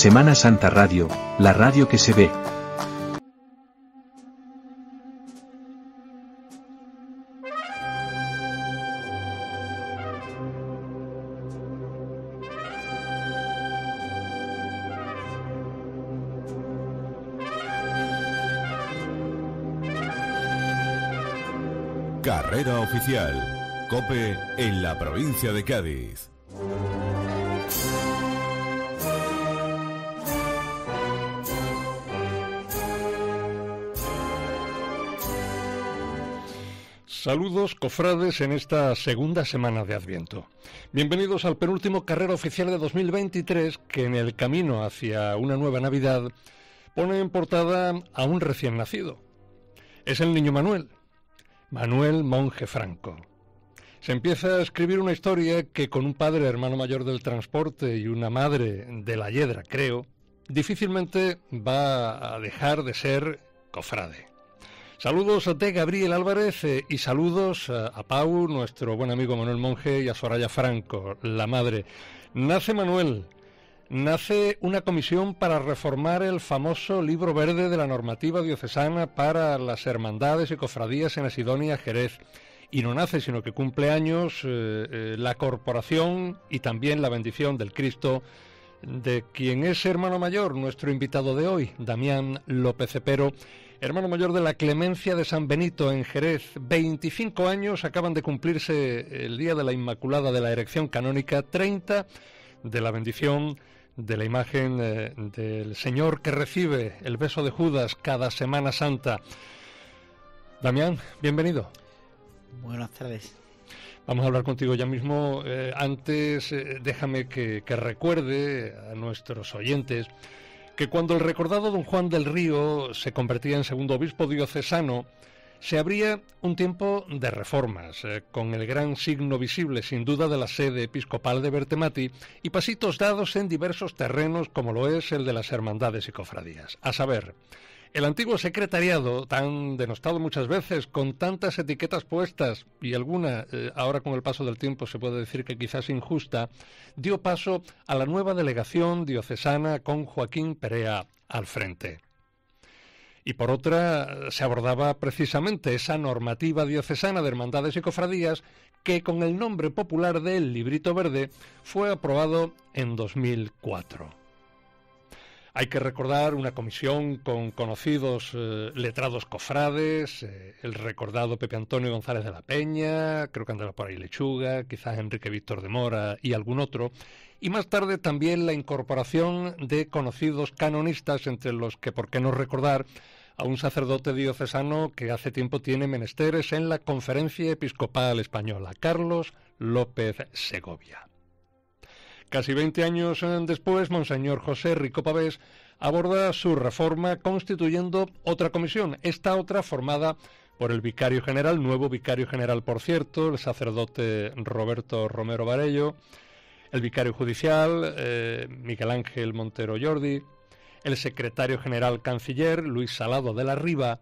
Semana Santa Radio, la radio que se ve. Carrera oficial. Cope en la provincia de Cádiz. Saludos, cofrades, en esta segunda semana de Adviento. Bienvenidos al penúltimo carrera oficial de 2023, que en el camino hacia una nueva Navidad pone en portada a un recién nacido. Es el niño Manuel, Manuel Monje Franco. Se empieza a escribir una historia que con un padre hermano mayor del transporte y una madre de la hiedra, creo, difícilmente va a dejar de ser cofrade. Saludos a Te Gabriel Álvarez eh, y saludos eh, a, Pau, nuestro buen amigo Manuel Monge y a Soraya Franco, la madre. Nace Manuel, nace una comisión para reformar el famoso libro verde de la normativa diocesana para las hermandades y cofradías en Asidonia, Jerez. Y no nace, sino que cumple años eh, la corporación y también la bendición del Cristo de quien es hermano mayor, nuestro invitado de hoy, Damián López Cepero Hermano mayor de la Clemencia de San Benito en Jerez, 25 años, acaban de cumplirse el día de la Inmaculada de la Erección Canónica, 30 de la bendición de la imagen eh, del Señor que recibe el beso de Judas cada Semana Santa. Damián, bienvenido. Buenas tardes. Vamos a hablar contigo ya mismo. Eh, antes, eh, déjame que recuerde a nuestros oyentes que cuando el recordado don Juan del Río se convertía en segundo obispo diocesano, se abría un tiempo de reformas, eh, con el gran signo visible sin duda de la sede episcopal de Bertemati y pasitos dados en diversos terrenos como lo es el de las hermandades y cofradías. A saber, el antiguo secretariado, tan denostado muchas veces, con tantas etiquetas puestas, y alguna eh, ahora con el paso del tiempo se puede decir que quizás injusta, dio paso a la nueva delegación diocesana con Joaquín Perea al frente. Y por otra, eh, se abordaba precisamente esa normativa diocesana de hermandades y cofradías que con el nombre popular del Librito Verde fue aprobado en 2004. Hay que recordar una comisión con conocidos eh, letrados cofrades, eh, el recordado Pepe Antonio González de la Peña, creo que andaba por ahí Lechuga, quizás Enrique Víctor de Mora y algún otro, y más tarde también la incorporación de conocidos canonistas, entre los que, por qué no recordar, a un sacerdote diocesano que hace tiempo tiene menesteres en la Conferencia Episcopal Española, Carlos López Segovia. Casi 20 años eh, después, Monseñor José Rico Pavés aborda su reforma constituyendo otra comisión, esta otra formada por el vicario general, nuevo vicario general, por cierto, el sacerdote Roberto Romero Varello, el vicario judicial, eh, Miguel Ángel Montero Jordi, el secretario general canciller, Luis Salado de la Riva,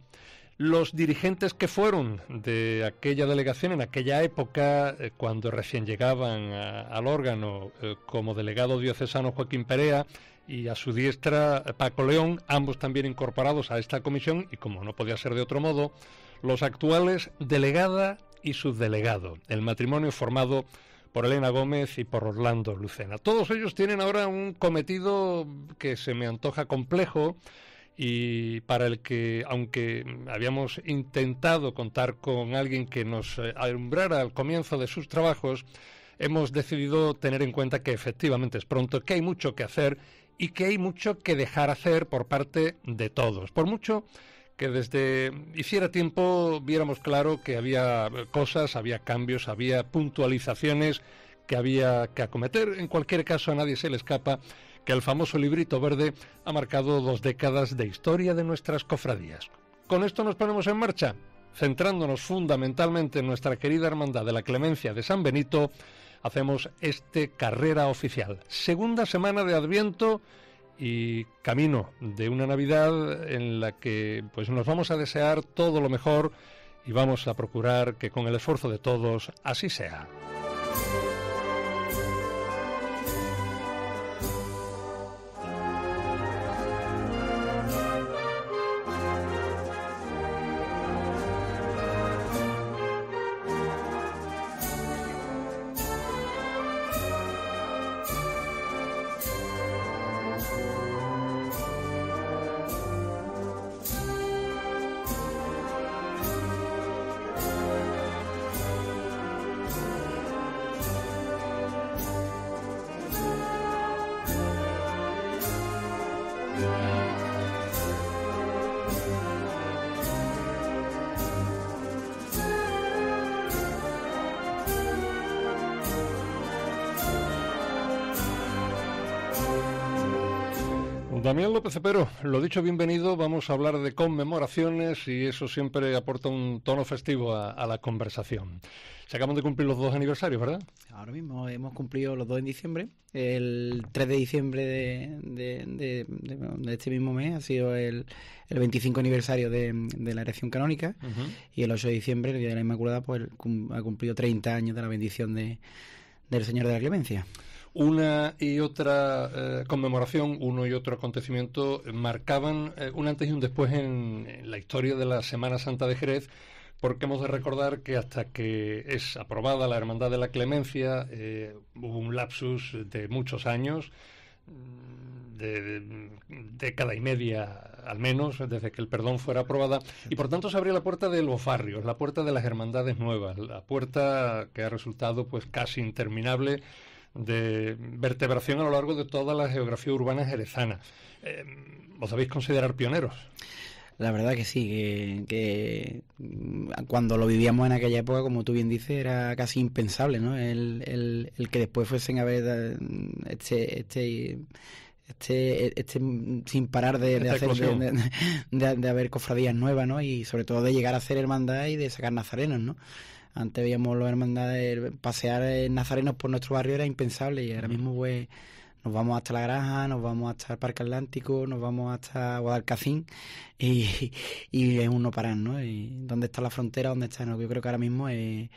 los dirigentes que fueron de aquella delegación en aquella época, eh, cuando recién llegaban al órgano eh, como delegado diocesano Joaquín Perea y a su diestra eh, Paco León, ambos también incorporados a esta comisión y como no podía ser de otro modo, los actuales delegada y subdelegado, el matrimonio formado por Elena Gómez y por Orlando Lucena. Todos ellos tienen ahora un cometido que se me antoja complejo y para el que, aunque mm, habíamos intentado contar con alguien que nos eh, alumbrara al comienzo de sus trabajos, hemos decidido tener en cuenta que efectivamente es pronto, que hay mucho que hacer y que hay mucho que dejar hacer por parte de todos. Por mucho que desde hiciera tiempo viéramos claro que había eh, cosas, había cambios, había puntualizaciones que había que acometer. En cualquier caso, a nadie se le escapa que el famoso librito verde ha marcado dos décadas de historia de nuestras cofradías. Con esto nos ponemos en marcha, centrándonos fundamentalmente en nuestra querida Hermandad de la Clemencia de San Benito, hacemos este carrera oficial. Segunda semana de Adviento y camino de una Navidad en la que pues nos vamos a desear todo lo mejor y vamos a procurar que con el esfuerzo de todos así sea. Damián López Pero, lo dicho, bienvenido. Vamos a hablar de conmemoraciones y eso siempre aporta un tono festivo a, la conversación. Se acaban de cumplir los dos aniversarios, ¿verdad? Ahora mismo hemos cumplido los dos en diciembre. El 3 de diciembre de, este mismo mes ha sido el, 25 aniversario de, la erección canónica y el 8 de diciembre, el Día de la Inmaculada, pues, ha cumplido 30 años de la bendición del Señor de la Clemencia una y otra eh, conmemoración, uno y otro acontecimiento marcaban eh, un antes y un después en, la historia de la Semana Santa de Jerez porque hemos de recordar que hasta que es aprobada la Hermandad de la Clemencia eh, hubo un lapsus de muchos años, mm, de, mm, década y media al menos, desde que el perdón fuera aprobada, y por tanto se abrió la puerta de los barrios, la puerta de las hermandades nuevas, la puerta que ha resultado pues casi interminable de vertebración a lo largo de toda la geografía urbana jerezana. Eh, ¿Os considerado considerar pioneros? La verdad que sí, que, mm, cuando lo vivíamos en aquella época, como tú bien dices, era casi impensable, ¿no? El, el, el que después fuesen a ver eh, este, este, este este, sin parar de, hacer haber cofradías nuevas, ¿no? Y sobre todo de llegar a hacer hermandad y de sacar nazarenos, ¿no? Antes veíamos los hermandades, pasear nazarenos por nuestro barrio era impensable y ahora mismo pues nos vamos hasta La Granja, nos vamos hasta el Parque Atlántico, nos vamos hasta Guadalcacín y, y es un no parar, ¿no? Y ¿Dónde está la frontera? ¿Dónde está? Yo creo que ahora mismo es,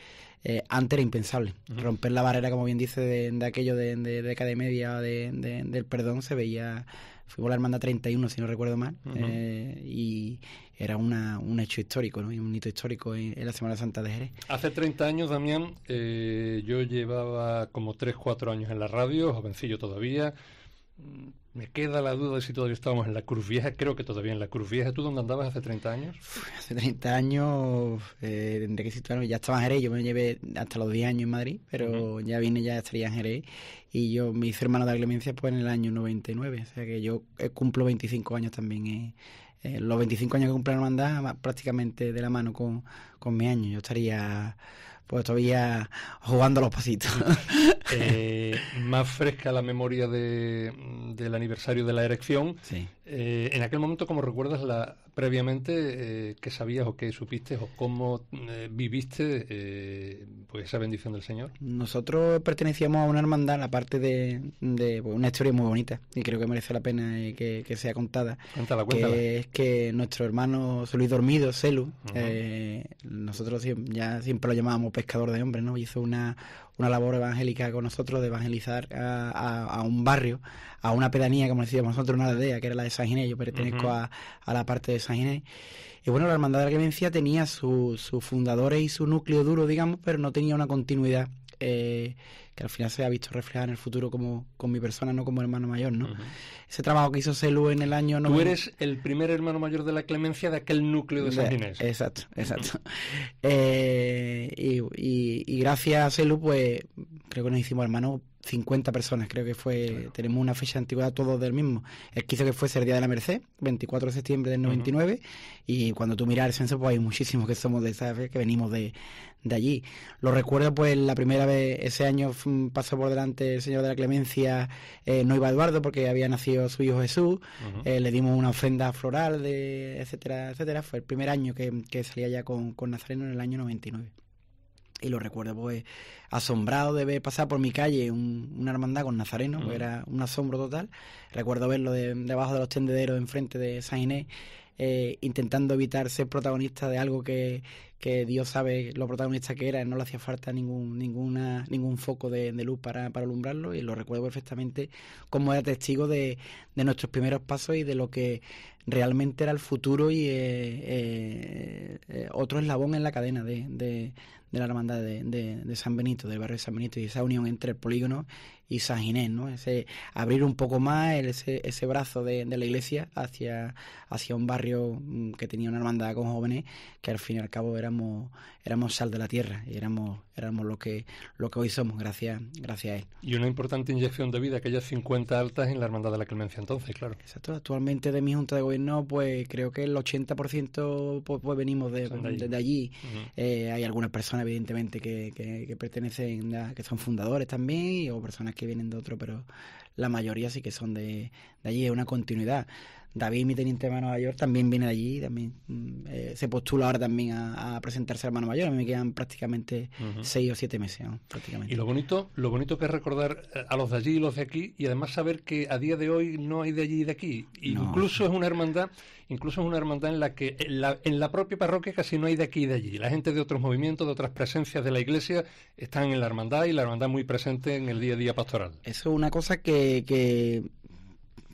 eh, antes era impensable. Romper la barrera, como bien dice, de, de aquello de, de, década y media de, del perdón se veía, fuimos la Hermandad 31, si no recuerdo mal, eh, y era una, un hecho histórico, un hito histórico en, la Semana Santa de Jerez. Hace 30 años, Damián, eh, yo llevaba como 3, 4 años en la radio, jovencillo todavía, me queda la duda de si todavía estábamos en la Cruz Vieja, creo que todavía en la Cruz Vieja. ¿Tú dónde andabas hace 30 años? hace 30 años, eh, que ya estaba en Jerez, yo me llevé hasta los 10 años en Madrid, pero ya vine, ya estaría en Jerez. Y yo me hice hermano de Clemencia pues en el año 99, o sea que yo eh, cumplo 25 años también. Eh, eh, los 25 años que cumple la hermandad, prácticamente de la mano con, con mi año, yo estaría pues todavía jugando los pasitos. Eh, más fresca la memoria de, del aniversario de la erección. Eh, en aquel momento, ¿cómo recuerdas la, previamente eh, qué sabías o qué supiste o cómo viviste pues esa bendición del Señor. Nosotros pertenecíamos a una hermandad, la parte de, de pues, una historia muy bonita y creo que merece la pena eh, que, sea contada. Cuéntala, cuéntala. Que es que nuestro hermano Luis Dormido, Celu, eh, nosotros ya siempre lo llamábamos pescador de hombres, ¿no? Hizo una, una labor evangélica con nosotros de evangelizar a, un barrio, a una pedanía, como decíamos nosotros, una aldea, que era la de San Ginés, yo pertenezco a, a, la parte de San Ginés. Y bueno, la Hermandad de la Clemencia tenía sus fundadores y su núcleo duro, digamos, pero no tenía una continuidad eh, que al final se ha visto reflejada en el futuro como con mi persona, no como hermano mayor, ¿no? Ese trabajo que hizo Celu en el año... No Tú eres el primer hermano mayor de la clemencia de aquel núcleo de San Exacto, exacto. Eh, y, y, gracias a Celu, pues creo que nos hicimos hermanos 50 personas, creo que fue, tenemos una fecha antigua todos del mismo. Él quiso que fuese el Día de la Merced, 24 de septiembre del 99, y cuando tú miras el censo, pues hay muchísimos que somos de esa que venimos de, allí. Lo recuerdo, pues la primera vez, ese año mm, pasó por delante el Señor de la Clemencia, eh, no iba Eduardo porque había nacido su hijo Jesús, eh, le dimos una ofrenda floral, de, etcétera, etcétera. Fue el primer año que, que salía ya con, con Nazareno en el año 99 y lo recuerdo pues asombrado de ver pasar por mi calle un, una hermandad con nazareno, que pues mm. era un asombro total. Recuerdo verlo de, debajo de los tendederos enfrente de San Inés eh, intentando evitar ser protagonista de algo que, que, Dios sabe lo protagonista que era, no le hacía falta ningún, ninguna, ningún foco de, de luz para, para, alumbrarlo y lo recuerdo perfectamente como era testigo de, de, nuestros primeros pasos y de lo que realmente era el futuro y eh, eh, otro eslabón en la cadena de, de la hermandad de, San Benito, del barrio de San Benito y esa unión entre el polígono y San Ginés, ¿no? Ese abrir un poco más ese, ese brazo de, de, la iglesia hacia, hacia un barrio mm, que tenía una hermandad con jóvenes que al fin y al cabo éramos, éramos sal de la tierra y éramos éramos lo que, lo que hoy somos, gracias, gracias a él. Y una importante inyección de vida, aquellas 50 altas en la Hermandad de la Clemencia entonces, claro. Exacto, actualmente de mi Junta de Gobierno, pues creo que el 80% pues, pues venimos de, allí. Eh, hay algunas personas, evidentemente, que, que, pertenecen, que son fundadores también, o personas que vienen de otro, pero la mayoría sí que son de allí, es una continuidad. David, mi teniente hermano mayor, también viene de allí, también mm, eh, se postula ahora también a, presentarse hermano mayor. A me quedan prácticamente seis o siete meses, prácticamente. Y lo bonito, lo bonito que es recordar eh, a los de allí y los de aquí, y además saber que a día de hoy no hay de allí y de aquí. Incluso es una hermandad, incluso es una hermandad en la que en la, propia parroquia casi no hay de aquí y de allí. La gente de otros movimientos, de otras presencias de la iglesia, están en la hermandad y la hermandad muy presente en el día a día pastoral. Eso es una cosa que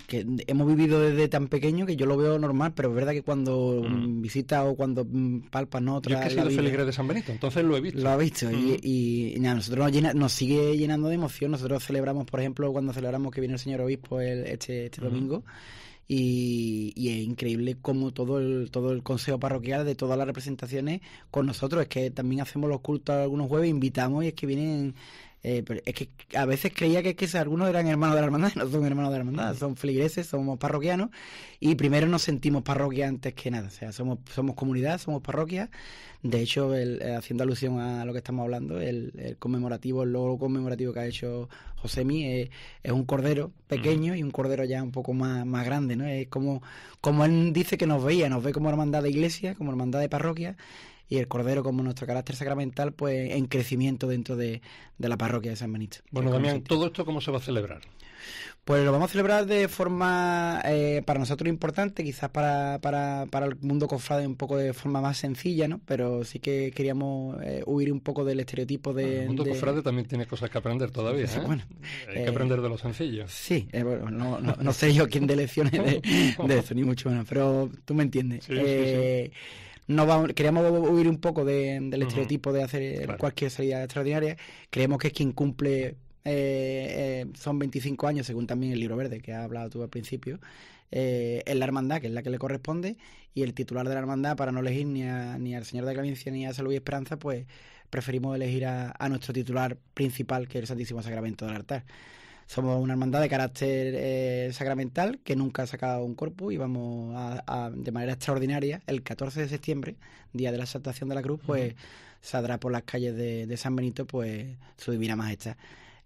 que hemos vivido desde tan pequeño que yo lo veo normal, pero es verdad que cuando mm. Mm, visita visitas o cuando mm, palpas no otra. Yo que he sido de San Benito, entonces lo he visto. Lo ha visto, y, nada, nosotros nos, sigue llenando de emoción. Nosotros celebramos, por ejemplo, cuando celebramos que viene el señor obispo el, este, este domingo. Y, es increíble como todo el, todo el consejo parroquial de todas las representaciones con nosotros. Es que también hacemos los cultos algunos jueves, invitamos y es que vienen eh, es que a veces creía que, que, algunos eran hermanos de la hermandad, no son hermanos de la hermandad, son feligreses, somos parroquianos y primero nos sentimos parroquia antes que nada, o sea, somos, somos comunidad, somos parroquia. De hecho, eh, haciendo alusión a lo que estamos hablando, el, conmemorativo, el logo conmemorativo que ha hecho José es, eh, es un cordero pequeño y un cordero ya un poco más, más grande, ¿no? Es como, como él dice que nos veía, nos ve como hermandad de iglesia, como hermandad de parroquia y el Cordero como nuestro carácter sacramental, pues en crecimiento dentro de, la parroquia de San Benito. Bueno, Damián, ¿todo esto cómo se va a celebrar? Pues lo vamos a celebrar de forma eh, para nosotros importante, quizás para, para, el mundo cofrade un poco de forma más sencilla, ¿no? Pero sí que queríamos eh, huir un poco del estereotipo de... el mundo cofrade también tiene cosas que aprender todavía, ¿eh? Bueno, Hay que aprender de lo sencillo. Sí, bueno, no, no, sé yo quién de lecciones de, de, eso, ni mucho menos, pero tú me entiendes. Sí, no vamos, huir un poco del estereotipo de hacer cualquier salida extraordinaria. Creemos que es quien cumple eh, eh, son 25 años, según también el libro verde que has hablado tú al principio, eh, es la hermandad, que es la que le corresponde, y el titular de la hermandad, para no elegir ni, ni al señor de Clemencia ni a Salud y Esperanza, pues preferimos elegir a, a nuestro titular principal, que es el Santísimo Sacramento del Altar. Somos una hermandad de carácter eh, sacramental que nunca ha sacado un cuerpo y vamos a, de manera extraordinaria el 14 de septiembre, día de la exaltación de la cruz, pues saldrá por las calles de, San Benito pues su divina majestad.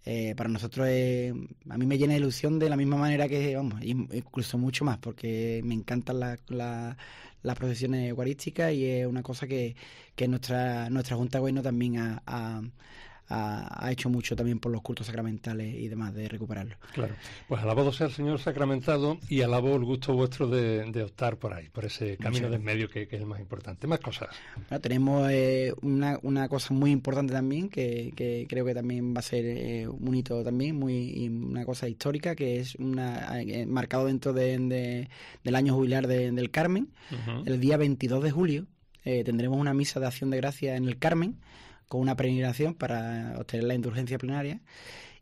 Eh, para nosotros a mí me llena de ilusión de la misma manera que, vamos, incluso mucho más, porque me encantan las procesiones eucarísticas y es una cosa que, que nuestra, nuestra Junta de Gobierno también ha, ha, hecho mucho también por los cultos sacramentales y demás de recuperarlo. Claro, pues alabado sea el Señor sacramentado y alabo el gusto vuestro de, de optar por ahí, por ese camino del medio que, es el más importante. Más cosas. tenemos eh, una, una, cosa muy importante también que, que creo que también va a ser eh, un hito también, muy una cosa histórica que es una eh, marcado dentro de, del año jubilar del Carmen. El día 22 de julio tendremos una misa de acción de gracia en el Carmen con una premiación para obtener la indulgencia plenaria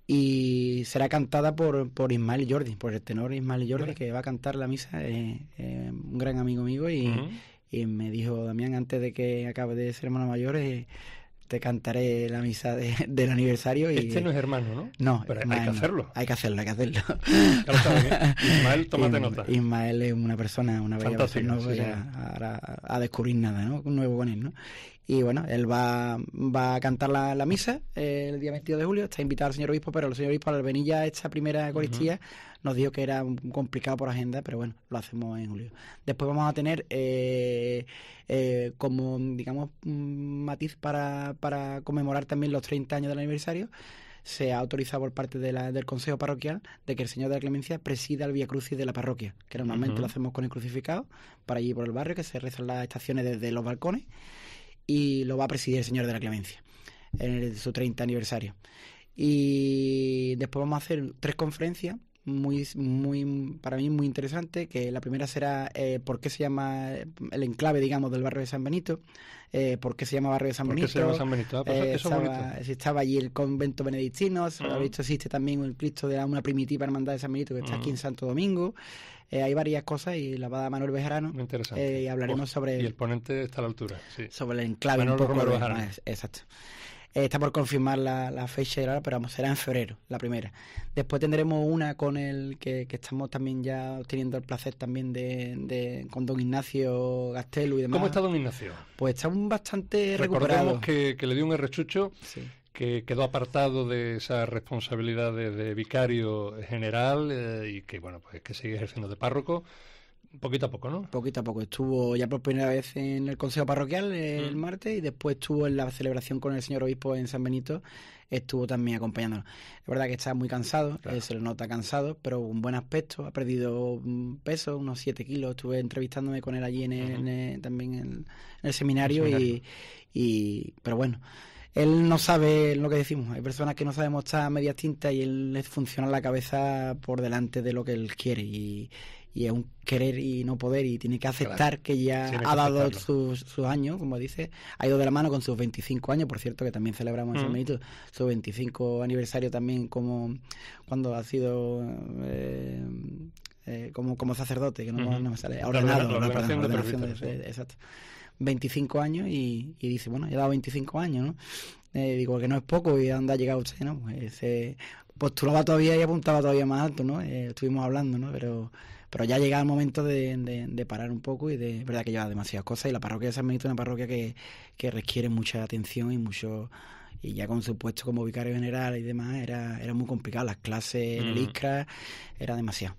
y será cantada por, por Ismael Jordi, por el tenor Ismael Jordi, que va a cantar la misa, eh, eh un gran amigo mío, y, me dijo, Damián, antes de que acabe de ser hermano mayor, eh, te cantaré la misa del aniversario. Y, este no es hermano, ¿no? No, hay que hacerlo. Hay que hacerlo, hay que hacerlo. Ismael, tómate nota. Ismael es una persona, una bella persona, no a, descubrir nada, ¿no? Un nuevo con él, ¿no? Y bueno, él va, a cantar la, misa eh, el día 22 de julio. Está invitado el señor obispo, pero el señor obispo al a esta primera coristía, nos dijo que era complicado por agenda, pero bueno, lo hacemos en julio. Después vamos a tener eh, eh, como, digamos, matiz para, para conmemorar también los 30 años del aniversario se ha autorizado por parte de la, del Consejo Parroquial de que el Señor de la Clemencia presida el Vía Crucis de la parroquia, que normalmente lo hacemos con el crucificado, para allí por el barrio, que se rezan las estaciones desde los balcones y lo va a presidir el Señor de la Clemencia en su 30 aniversario. Y después vamos a hacer tres conferencias muy, muy, para mí muy interesante, que la primera será eh, por qué se llama el enclave, digamos, del barrio de San Benito, eh, por qué se llama barrio de San Benito. estaba, estaba allí el convento benedictino, ha visto existe también el Cristo de una primitiva hermandad de San Benito que está aquí en Santo Domingo. Eh, hay varias cosas y la va a dar Manuel Bejarano. interesante. Eh, y hablaremos sobre... Y el ponente está a la altura, Sobre el enclave. un poco exacto está por confirmar la, fecha y pero vamos, será en febrero, la primera. Después tendremos una con el que, que estamos también ya teniendo el placer también de, con don Ignacio Gastelu y demás. ¿Cómo está don Ignacio? Pues está un bastante Recordemos recuperado. que, le dio un errechucho. que quedó apartado de esas responsabilidades de vicario general eh, y que bueno pues que sigue ejerciendo de párroco Poquito a poco, ¿no? Poquito a poco. Estuvo ya por primera vez en el Consejo Parroquial el mm. martes y después estuvo en la celebración con el señor obispo en San Benito, estuvo también acompañándolo. Es verdad que está muy cansado, eh, se le nota cansado, pero un buen aspecto, ha perdido peso, unos 7 kilos. Estuve entrevistándome con él allí en también en, el seminario, Y, Pero bueno él no sabe lo que decimos. Hay personas que no sabemos estar a medias tintas y él les funciona la cabeza por delante de lo que él quiere. Y, y es un querer y no poder y tiene que aceptar que ya ha dado sus, años, como dice, ha ido de la mano con sus 25 años, por cierto, que también celebramos en en mm. Benito su 25 aniversario también como cuando ha sido... Eh, eh, como, como sacerdote, que no, me sale, ordenado, exacto. 25 años y, dice, bueno, he dado 25 años, ¿no? Eh, digo que no es poco y anda ha llegado usted, ¿no? Pues se postulaba todavía y apuntaba todavía más alto, ¿no? estuvimos hablando, ¿no? Pero pero ya llega el momento de, de, parar un poco y de verdad que lleva demasiadas cosas y la parroquia de San Benito es una parroquia que, que requiere mucha atención y mucho y ya con su puesto como vicario general y demás era, era muy complicado, las clases en el mm. Icra era demasiado.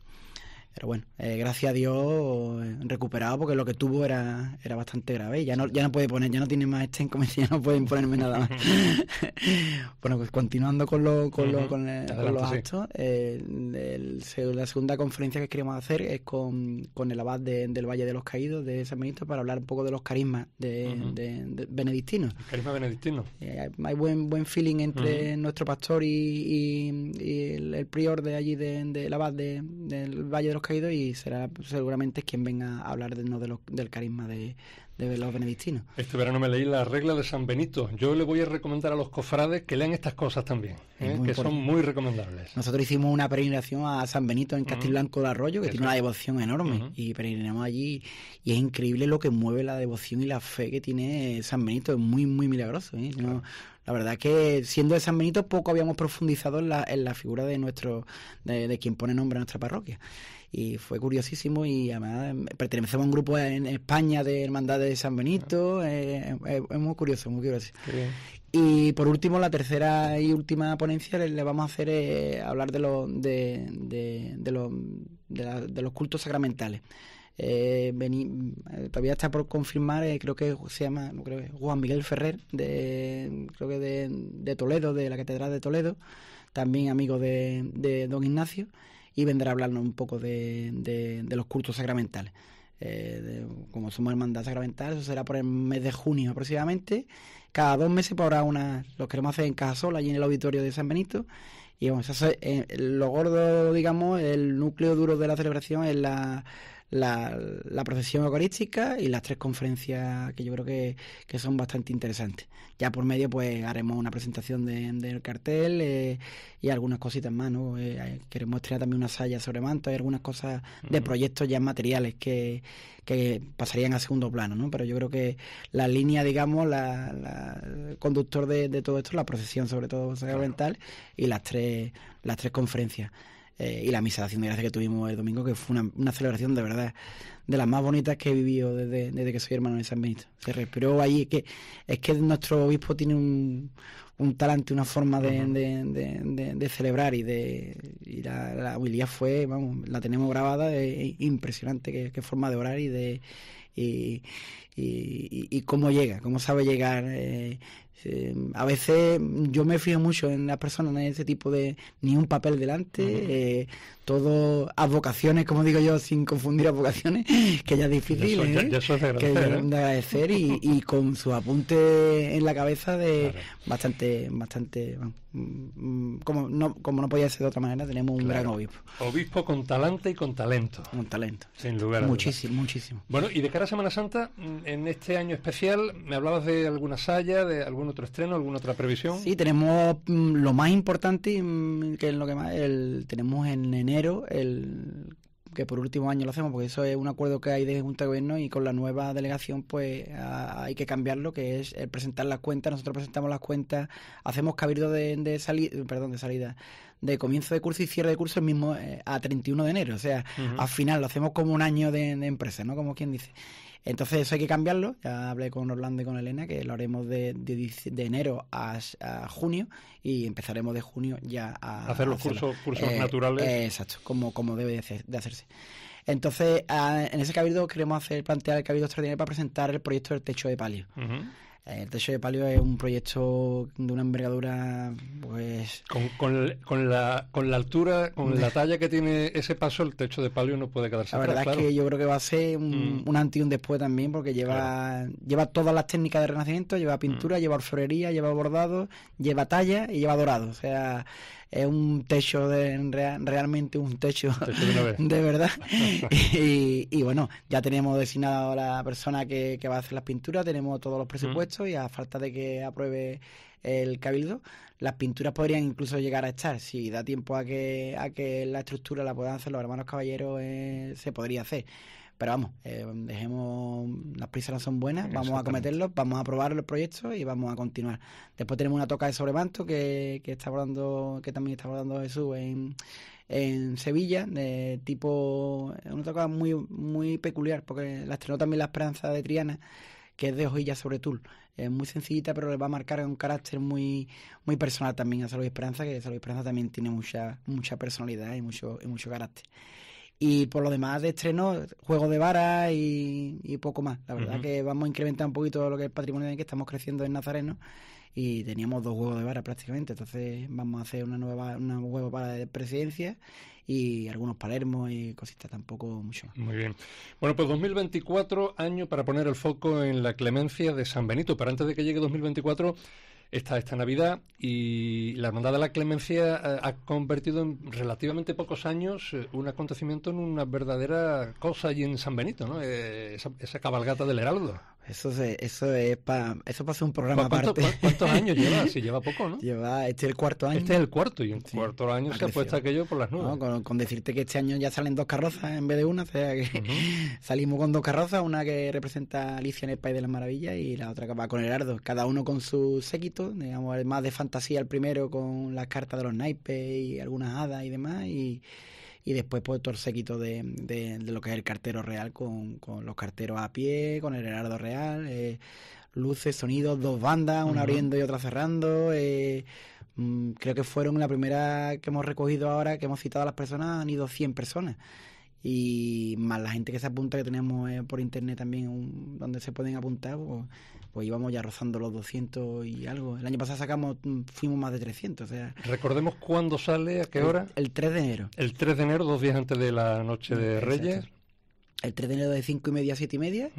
Pero bueno, eh, gracias a Dios eh, recuperado porque lo que tuvo era, era bastante grave. Ya no, ya no puede poner, ya no tiene más este ya no pueden ponerme nada más. bueno, pues continuando con, los actos, la segunda conferencia que queremos hacer es con, el abad del Valle de los Caídos de San Benito para hablar un poco de los carismas de, benedictinos. Carisma benedictino. Eh, hay buen, buen feeling entre nuestro pastor y, el, prior de allí del abad del Valle de los Caídos y será seguramente quien venga a hablar de, no, de del carisma de, los benedictinos. Este verano me leí la regla de San Benito. Yo le voy a recomendar a los cofrades que lean estas cosas también, ¿eh? que son muy recomendables. Nosotros hicimos una peregrinación a San Benito en Blanco de Arroyo, que este. tiene una devoción enorme, y peregrinamos allí y es increíble lo que mueve la devoción y la fe que tiene San Benito, es muy, muy milagroso. ¿eh? la verdad que siendo de San Benito poco habíamos profundizado en la, figura de nuestro de quien pone nombre a nuestra parroquia y fue curiosísimo y además em, pertenecemos a un grupo en España de Hermandad de San Benito, ah. eh, eh, es, muy curioso, muy curioso. Y por último, la tercera y última ponencia le, vamos a hacer eh, hablar de, los de, de, los cultos sacramentales. Eh, todavía está por confirmar, creo que se llama Juan Miguel Ferrer, de, creo que de, Toledo, de la Catedral de Toledo, también amigo de, de don Ignacio y vendrá a hablarnos un poco de, de, los cultos sacramentales. Eh, como somos hermandad sacramental, eso será por el mes de junio aproximadamente. Cada dos meses pues, habrá una, los queremos hacer en Casa Sola, allí en el auditorio de San Benito. Y vamos eso es, eh, lo gordo, digamos, el núcleo duro de la celebración es la la, procesión profesión eucarística y las tres conferencias que yo creo que, son bastante interesantes. Ya por medio pues haremos una presentación del de, cartel eh, y algunas cositas más, ¿no? Eh, queremos estrenar también una salla sobre manto, y algunas cosas de proyectos ya materiales que, pasarían a segundo plano, ¿no? Pero yo creo que la línea, digamos, la, conductor de, todo esto, la procesión sobre todo sacramental y las tres, las tres conferencias. Eh, y la misa de acción de gracia que tuvimos el domingo, que fue una, celebración de verdad de las más bonitas que he vivido desde, que soy hermano de San Benito. Se respiró ahí, es que, es que nuestro obispo tiene un, talante, una forma de, celebrar y de y la, la, fue, vamos, la tenemos grabada, es impresionante qué, forma de orar y de y, cómo llega, cómo sabe llegar eh, eh, a veces yo me fijo mucho en las personas, en ese tipo de ni un papel delante, eh, todo advocaciones, como digo yo, sin confundir vocaciones que ya es difícil, de agradecer, y, con su apunte en la cabeza de bastante, bastante, mm, mm, como no, como no podía ser de otra manera, tenemos un gran obispo. Obispo con talante y con talento. Con talento. Sin lugar Muchísimo, muchísimo. Bueno, y de cara a Semana Santa, en este año especial, me hablabas de alguna saya, de algún otro estreno, alguna otra previsión? Sí, tenemos mm, lo más importante, mm, que es lo que más, el, tenemos en enero el que por último año lo hacemos, porque eso es un acuerdo que hay de Junta de Gobierno y con la nueva delegación pues hay que cambiarlo, que es el presentar las cuentas, nosotros presentamos las cuentas, hacemos cabildo de, de salida, perdón, de salida, de comienzo de curso y cierre de curso el mismo eh, a 31 de enero, o sea, al final lo hacemos como un año de, de empresa, ¿no? Como quien dice. Entonces eso hay que cambiarlo. Ya hablé con Orlando y con Elena que lo haremos de, enero a, junio y empezaremos de junio ya a hacer los cursos, cursos eh, naturales. Eh, exacto, como, debe de, hacerse. Entonces, ah, en ese cabildo queremos hacer plantear el cabildo extraordinario para presentar el proyecto del techo de palio. El Techo de Palio es un proyecto de una envergadura, pues... Con, la, con la altura, con la talla que tiene ese paso, el Techo de Palio no puede quedarse La verdad es que yo creo que va a ser un, mm. un antes y un después también, porque lleva, lleva todas las técnicas del renacimiento, lleva pintura, mm. lleva orfebrería, lleva bordado, lleva talla y lleva dorado. O sea, es un techo de realmente un techo, de, verdad. y, bueno, ya tenemos designado a la persona que, va a hacer las pinturas, tenemos todos los presupuestos y a falta de que apruebe el cabildo, las pinturas podrían incluso llegar a estar. Si da tiempo a que, a que la estructura la puedan hacer los hermanos caballeros, eh, se podría hacer. Pero vamos, eh, dejemos, las prisas no son buenas, vamos a cometerlos, vamos a aprobar los proyectos y vamos a continuar. Después tenemos una toca de sobremanto que, que está hablando, que también está hablando Jesús en, en Sevilla, de tipo, una toca muy, muy peculiar, porque la estrenó también la Esperanza de Triana que es de hojilla sobre tul. Es muy sencillita, pero le va a marcar un carácter muy, muy personal también a Salud Esperanza, que Salud Esperanza también tiene mucha, mucha personalidad y mucho, y mucho carácter. Y por lo demás de estreno, juego de vara y, poco más. La verdad que vamos a incrementar un poquito lo que es el patrimonio en que estamos creciendo en Nazareno y teníamos dos juegos de vara prácticamente. Entonces vamos a hacer una nueva, un juego para de presidencia y algunos palermos y cositas tampoco mucho más. Muy bien. Bueno, pues 2024, año para poner el foco en la clemencia de San Benito. Pero antes de que llegue 2024, esta, esta Navidad y la Hermandad de la Clemencia eh, ha, convertido en relativamente pocos años eh, un acontecimiento en una verdadera cosa allí en San Benito, ¿no? Eh, esa, esa, cabalgata del Heraldo. Eso, se, eso es para eso pasa un programa aparte. ¿Cuántos años lleva? Si lleva poco, ¿no? Lleva, este es el cuarto año. Este es el cuarto, y un cuarto año se apuesta aquello por las nubes. No, con, decirte que este año ya salen dos carrozas en vez de una, o sea que salimos con dos carrozas, una que representa Alicia en el País de las Maravillas y la otra que va con Herardo, cada uno con su séquito, digamos, el más de fantasía el primero con las cartas de los naipes y algunas hadas y demás, y y después pues todo el séquito de, de, lo que es el cartero real con, con, los carteros a pie, con el heraldo real, eh, luces, sonidos, dos bandas, una abriendo y otra cerrando. Eh, mm, creo que fueron la primera que hemos recogido ahora, que hemos citado a las personas, han ido 100 personas y más la gente que se apunta que tenemos eh, por internet también un, donde se pueden apuntar pues, pues íbamos ya rozando los 200 y algo. El año pasado sacamos, mm, fuimos más de 300. O sea, Recordemos cuándo sale, a qué hora. El, 3 de enero. El 3 de enero, dos días antes de la noche de Reyes. El 3 de enero de 5 y media a 7 y media,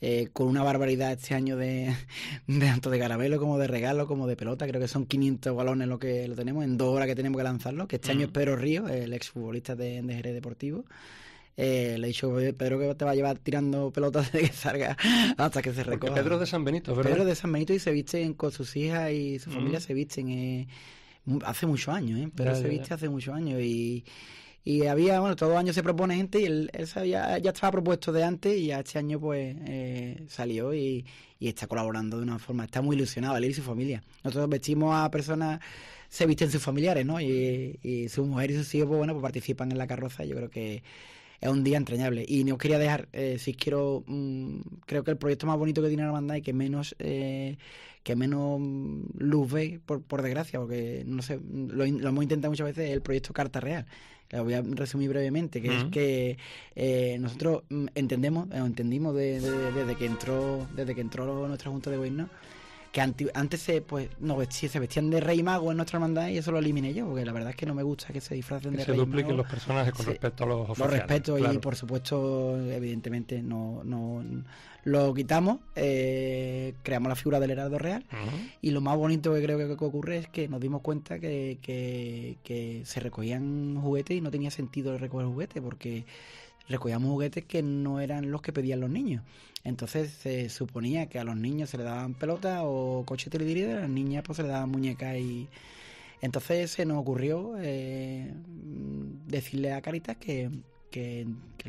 eh, con una barbaridad este año de, de tanto de carabelo como de regalo, como de pelota. Creo que son 500 balones lo que lo tenemos, en dos horas que tenemos que lanzarlo. Que este año es Pedro Río, el exfutbolista de, de Jerez Deportivo. Eh, le he dicho, Pedro, que te va a llevar tirando pelotas de que salga hasta que se recoja. Pedro de San Benito, ¿verdad? Pedro de San Benito y se visten con sus hijas y su mm. familia se visten. Eh, hace muchos años, ¿eh? Pedro se viste hace muchos años y. Y había, bueno, todos los años se propone gente y él, él ya estaba propuesto de antes y ya este año pues eh, salió y, y, está colaborando de una forma, está muy ilusionado él y su familia. Nosotros vestimos a personas, se visten sus familiares, ¿no? Y, y sus mujeres y sus hijos, pues bueno, pues participan en la carroza. Yo creo que es un día entrañable. Y no os quería dejar, eh, si quiero, mm, creo que el proyecto más bonito que tiene la banda y que menos, eh, que menos mm, luz ve, por, por desgracia, porque no sé, mm, lo, hemos intentado muchas veces, el proyecto Carta Real. Lo voy a resumir brevemente, que es que eh, nosotros entendemos, eh, entendimos desde que entró, desde que entró nuestra Junta de Gobierno, antes se, pues, se vestían de rey mago en nuestra hermandad y eso lo eliminé yo, porque la verdad es que no me gusta que se disfracen de se rey mago. Que Se dupliquen los personajes con respecto a los oficiales. Con respeto y, por supuesto, evidentemente, no, no lo quitamos, eh, creamos la figura del heraldo real y lo más bonito que creo que, ocurre es que nos dimos cuenta que, que, que se recogían juguetes y no tenía sentido recoger juguetes porque recogíamos juguetes que no eran los que pedían los niños. Entonces se suponía que a los niños se le daban pelotas o coche de y a las niñas pues se le daban muñecas y... Entonces se nos ocurrió eh, decirle a Caritas que, que, que,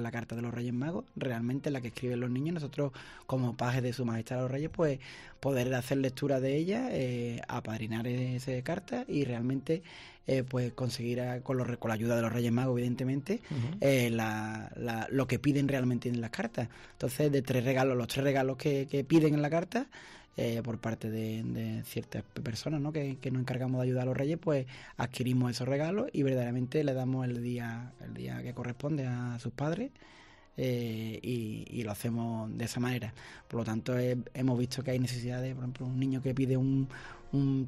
la carta de los Reyes Magos, realmente la que escriben los niños, nosotros como pajes de su majestad los Reyes, pues poder hacer lectura de ella, eh, apadrinar esa carta y realmente eh, pues conseguir con, los, con la ayuda de los Reyes Magos, evidentemente, eh, lo que piden realmente en las cartas. Entonces, de tres regalos, los tres regalos que piden en la carta, eh, por parte de, ciertas personas ¿no? Que, nos encargamos de ayudar a los reyes, pues adquirimos esos regalos y verdaderamente le damos el día, el día que corresponde a sus padres. Eh, y, lo hacemos de esa manera. Por lo tanto, eh, hemos visto que hay necesidad de, por ejemplo, un niño que pide un,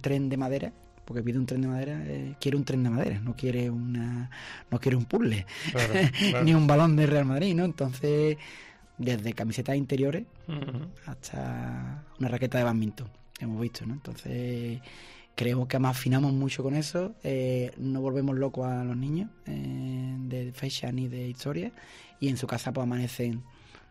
tren de madera, porque pide un tren de madera, quiere un tren de madera, no quiere una, no quiere un puzzle, ni un balón de Real Madrid, ¿no? Entonces desde camisetas interiores hasta una raqueta de badminton, hemos visto, ¿no? Entonces, creemos que afinamos mucho con eso, eh, no volvemos locos a los niños eh, de fecha ni de historia, y en su casa pues amanecen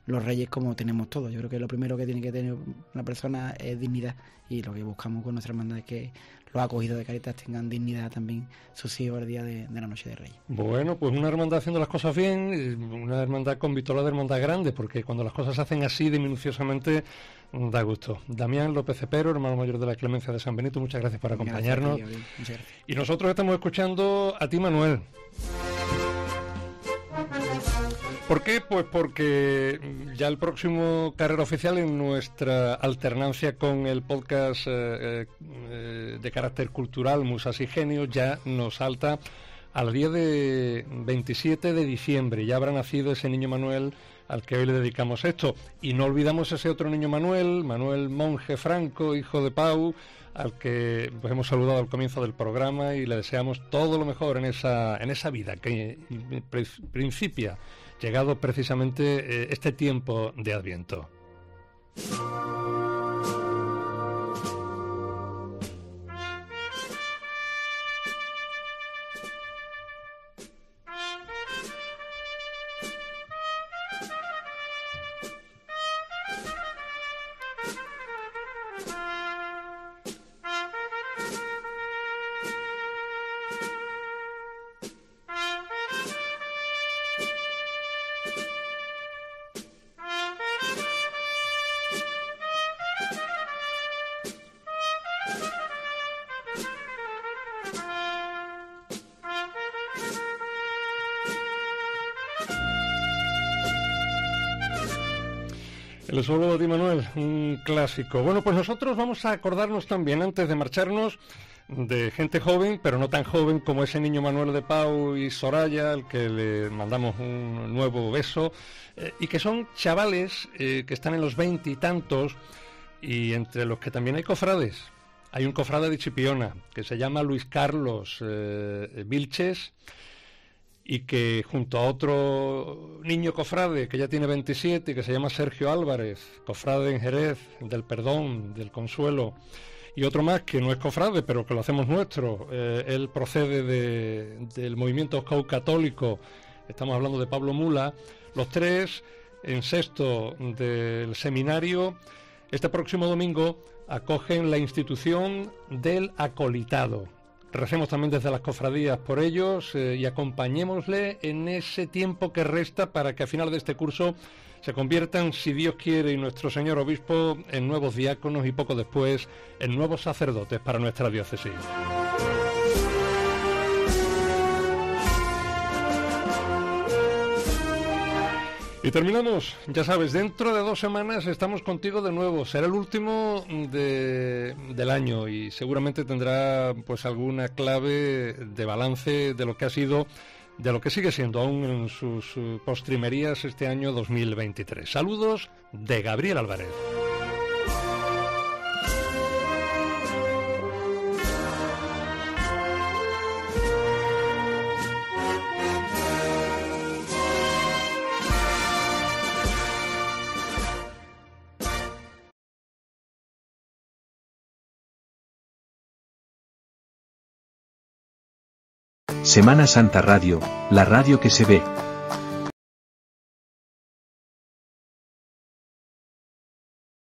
los reyes como tenemos todos. Yo creo que lo primero que tiene que tener una persona es dignidad y lo que buscamos con nuestra hermandad es que los acogidos de Caritas tengan dignidad también sus hijos día de, la noche de reyes. Bueno, pues una hermandad haciendo las cosas bien, una hermandad con vitola de hermandad grande, porque cuando las cosas se hacen así diminuciosamente, da gusto. Damián López Cepero, hermano mayor de la Clemencia de San Benito, muchas gracias por acompañarnos. y nosotros estamos escuchando a ti, Manuel. ¿Por qué? Pues porque mm, ya el próximo carrera oficial en nuestra alternancia con el podcast eh, eh, eh, de carácter cultural Musas y Genios ya nos salta al día de 27 de diciembre. Ya habrá nacido ese niño Manuel al que hoy le dedicamos esto. Y no olvidamos ese otro niño Manuel, Manuel Monje Franco, hijo de Pau, al que pues, hemos saludado al comienzo del programa y le deseamos todo lo mejor en esa, en esa vida que mm, principia llegado precisamente eh, este tiempo de Adviento. Bueno, pues nosotros vamos a acordarnos también, antes de marcharnos, de gente joven, pero no tan joven como ese niño Manuel de Pau y Soraya, al que le mandamos un nuevo beso, eh, y que son chavales eh, que están en los veintitantos y, y, entre los que también hay cofrades. Hay un cofrade de Chipiona que se llama Luis Carlos eh, Vilches y que junto a otro niño cofrade que ya tiene 27, que se llama Sergio Álvarez, cofrade en Jerez, del perdón, del consuelo, y otro más que no es cofrade, pero que lo hacemos nuestro, eh, él procede del movimiento Scout Católico, estamos hablando de Pablo Mula, los tres en sexto del seminario, este próximo domingo acogen la institución del acolitado Recemos también desde las cofradías por ellos eh, y acompañémosle en ese tiempo que resta para que a final de este curso se conviertan, si Dios quiere y nuestro Señor Obispo, en nuevos diáconos y poco después en nuevos sacerdotes para nuestra diócesis. Y terminamos, ya sabes, dentro de dos semanas estamos contigo de nuevo. Será el último del año y seguramente tendrá pues alguna clave de balance de lo que ha sido, de lo que sigue siendo aún en sus eh, postrimerías este año 2023. Saludos de Gabriel Álvarez. Semana Santa Radio, la radio que se ve.